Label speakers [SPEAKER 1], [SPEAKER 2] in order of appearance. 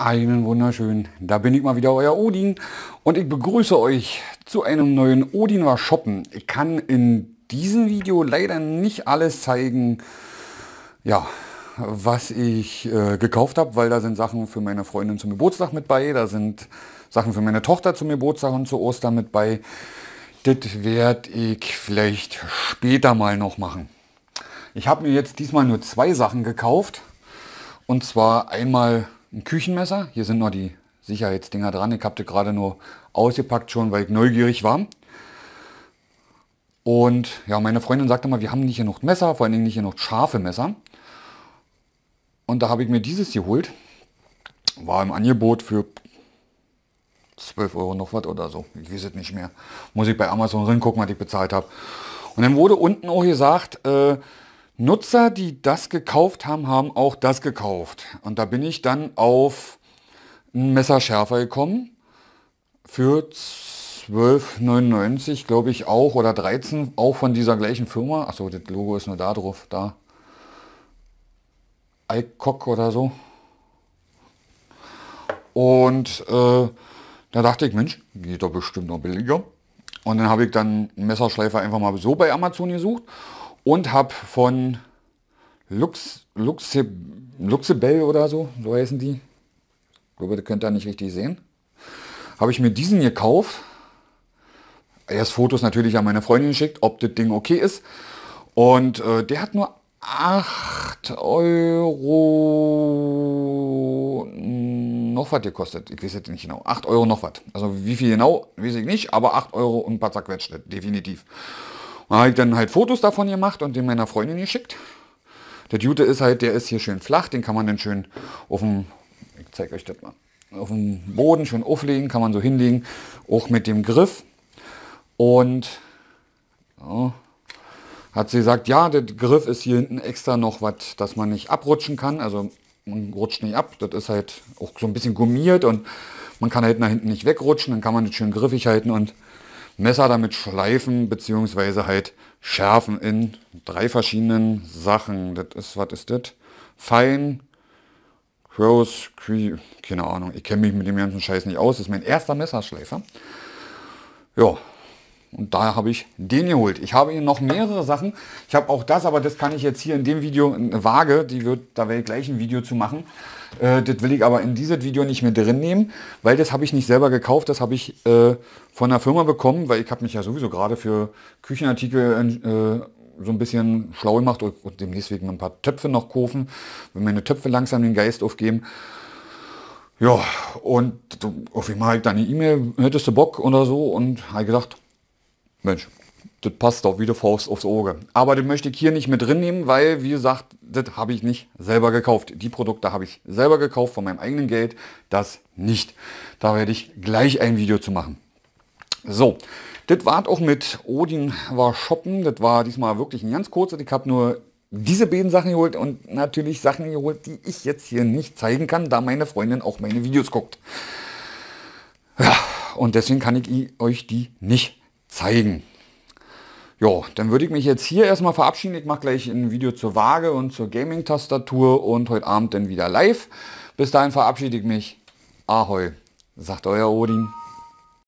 [SPEAKER 1] Einen wunderschönen, da bin ich mal wieder euer Odin und ich begrüße euch zu einem neuen Odin war shoppen. Ich kann in diesem Video leider nicht alles zeigen, ja, was ich äh, gekauft habe, weil da sind Sachen für meine Freundin zum Geburtstag mit bei, da sind Sachen für meine Tochter zum Geburtstag und zu Ostern mit bei. Das werde ich vielleicht später mal noch machen. Ich habe mir jetzt diesmal nur zwei Sachen gekauft und zwar einmal ein Küchenmesser. Hier sind noch die Sicherheitsdinger dran. Ich habe die gerade nur ausgepackt schon, weil ich neugierig war. Und ja, meine Freundin sagte mal, wir haben nicht genug Messer, vor allen Dingen nicht genug scharfe Messer. Und da habe ich mir dieses geholt. War im Angebot für 12 Euro noch was oder so. Ich weiß es nicht mehr. Muss ich bei Amazon gucken, was ich bezahlt habe. Und dann wurde unten auch gesagt, äh, Nutzer, die das gekauft haben, haben auch das gekauft. Und da bin ich dann auf ein Messerschärfer gekommen für 12,99 glaube ich auch oder 13 auch von dieser gleichen Firma. Achso, das Logo ist nur da drauf, da. iCock oder so. Und äh, da dachte ich, Mensch, geht doch bestimmt noch billiger. Und dann habe ich dann Messerschleifer einfach mal so bei Amazon gesucht und habe von Lux, Luxe, Luxebell oder so, so heißen die. Ich glaube, das könnt ihr nicht richtig sehen. Habe ich mir diesen gekauft. Erst Fotos natürlich an meine Freundin geschickt, ob das Ding okay ist. Und äh, der hat nur 8 Euro noch was gekostet. Ich weiß jetzt nicht genau. 8 Euro noch was. Also wie viel genau, weiß ich nicht, aber 8 Euro und ein paar zerquetschte, definitiv. Habe ich dann halt Fotos davon gemacht und den meiner Freundin geschickt. Der Jute ist halt, der ist hier schön flach, den kann man dann schön auf dem, ich zeige euch das mal, auf dem Boden schön auflegen, kann man so hinlegen, auch mit dem Griff. Und so, hat sie gesagt, ja, der Griff ist hier hinten extra noch was, dass man nicht abrutschen kann. Also man rutscht nicht ab, das ist halt auch so ein bisschen gummiert und man kann halt nach hinten nicht wegrutschen, dann kann man das schön griffig halten und Messer damit schleifen bzw. halt schärfen in drei verschiedenen Sachen. Das ist, was ist das? Fein, Gross, keine Ahnung, ich kenne mich mit dem ganzen Scheiß nicht aus. Das ist mein erster Messerschleifer. Ja, und daher habe ich den geholt. Ich habe hier noch mehrere Sachen. Ich habe auch das, aber das kann ich jetzt hier in dem Video Waage, die wird, da werde ich gleich ein Video zu machen. Äh, das will ich aber in dieses Video nicht mehr drin nehmen, weil das habe ich nicht selber gekauft. Das habe ich äh, von der Firma bekommen, weil ich habe mich ja sowieso gerade für Küchenartikel äh, so ein bisschen schlau gemacht und, und demnächst wegen ein paar Töpfe noch kaufen, wenn meine Töpfe langsam den Geist aufgeben. Ja, und auf einmal habe ich dann eine E-Mail, hättest du Bock oder so und habe gedacht, Mensch, das passt doch wie die Faust aufs Auge. Aber den möchte ich hier nicht mit drin nehmen, weil, wie gesagt, das habe ich nicht selber gekauft. Die Produkte habe ich selber gekauft von meinem eigenen Geld, das nicht. Da werde ich gleich ein Video zu machen. So, das war auch mit Odin war shoppen. Das war diesmal wirklich ein ganz kurzer. Ich habe nur diese beiden Sachen geholt und natürlich Sachen geholt, die ich jetzt hier nicht zeigen kann, da meine Freundin auch meine Videos guckt. Ja, und deswegen kann ich euch die nicht zeigen. Ja, dann würde ich mich jetzt hier erstmal verabschieden. Ich mache gleich ein Video zur Waage und zur Gaming-Tastatur und heute Abend dann wieder live. Bis dahin verabschiede ich mich. Ahoi, sagt euer Odin.